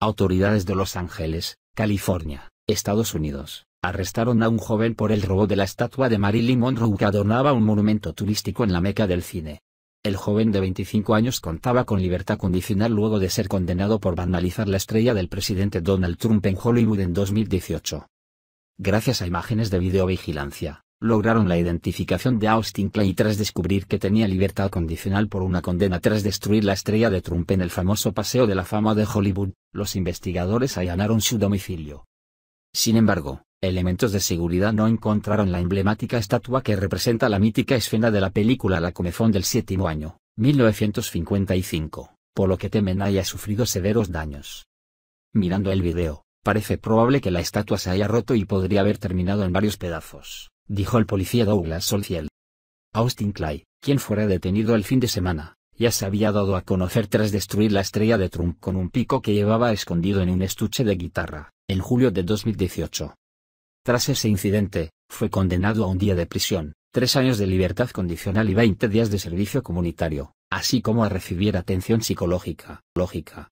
Autoridades de Los Ángeles, California, Estados Unidos, arrestaron a un joven por el robo de la estatua de Marilyn Monroe que adornaba un monumento turístico en la Meca del cine. El joven de 25 años contaba con libertad condicional luego de ser condenado por banalizar la estrella del presidente Donald Trump en Hollywood en 2018. Gracias a imágenes de videovigilancia, lograron la identificación de Austin Clay tras descubrir que tenía libertad condicional por una condena tras destruir la estrella de Trump en el famoso Paseo de la Fama de Hollywood, los investigadores allanaron su domicilio. Sin embargo, elementos de seguridad no encontraron la emblemática estatua que representa la mítica escena de la película La Comezón del séptimo año, 1955, por lo que temen haya sufrido severos daños. Mirando el video, parece probable que la estatua se haya roto y podría haber terminado en varios pedazos dijo el policía Douglas Solciel. Austin Clay, quien fuera detenido el fin de semana, ya se había dado a conocer tras destruir la estrella de Trump con un pico que llevaba escondido en un estuche de guitarra, en julio de 2018. Tras ese incidente, fue condenado a un día de prisión, tres años de libertad condicional y 20 días de servicio comunitario, así como a recibir atención psicológica, lógica,